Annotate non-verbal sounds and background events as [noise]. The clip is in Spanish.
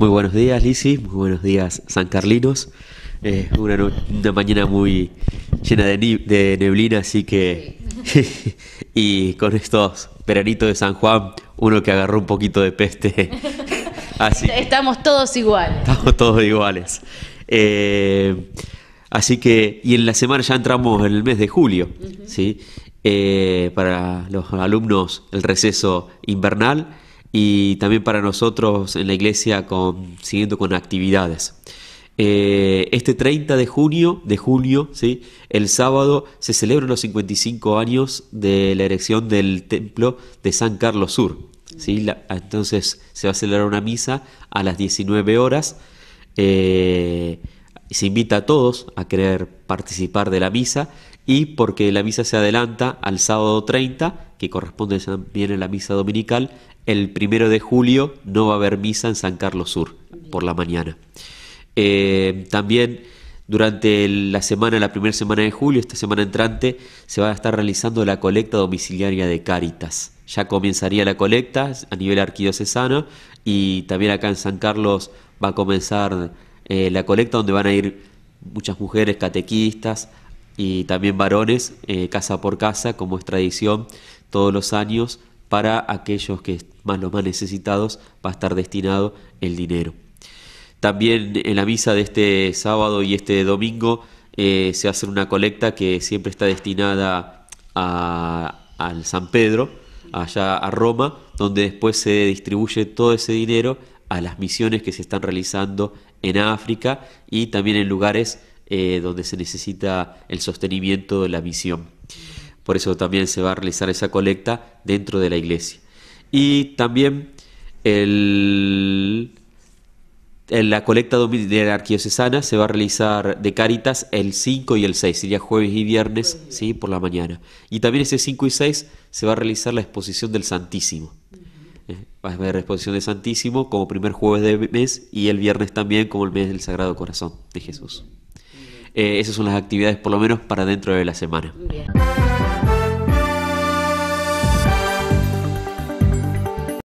Muy buenos días, Lisi. Muy buenos días, San Carlinos. Eh, una, mañana muy llena de, neblina, así que. [laughs] y con estos veranitos de San Juan, uno que agarró un poquito de peste. [laughs] así estamos todos iguales. Estamos todos iguales. Eh, así que, y en la semana ya entramos en el mes de julio, ¿sí? Eh, para los alumnos, el receso invernal y también para nosotros en la iglesia siguiendo con actividades. Eh, este 30 de junio, de julio, el sábado, se celebran los 55 años de la erección del templo de San Carlos Sur. entonces se va a celebrar una misa a las 19 horas. Eh, se invita a todos a querer participar de la misa y porque la misa se adelanta al sábado 30, que corresponde también a la misa dominical, el primero de julio no va a haber misa en San Carlos Sur por la mañana. Eh, también durante la semana, la primera semana de julio, esta semana entrante, se va a estar realizando la colecta domiciliaria de Cáritas. Ya comenzaría la colecta a nivel arquidiocesano y también acá en San Carlos va a comenzar eh, la colecta donde van a ir muchas mujeres catequistas y también varones, eh, casa por casa, como es tradición, todos los años para aquellos que más los más necesitados va a estar destinado el dinero. También en la misa de este sábado y este domingo eh, se hace una colecta que siempre está destinada a, al San Pedro, allá a Roma, donde después se distribuye todo ese dinero a las misiones que se están realizando en África y también en lugares eh, donde se necesita el sostenimiento de la misión por eso también se va a realizar esa colecta dentro de la iglesia. Y también la colecta de la arquidiocesana se va a realizar de Caritas el 5 y el 6, sería jueves y viernes, ¿sí? por la mañana. Y también ese 5 y 6 se va a realizar la exposición del Santísimo. Eh, va a haber exposición del Santísimo como primer jueves de mes y el viernes también como el mes del Sagrado Corazón de Jesús. Eh, esas son las actividades por lo menos para dentro de la semana.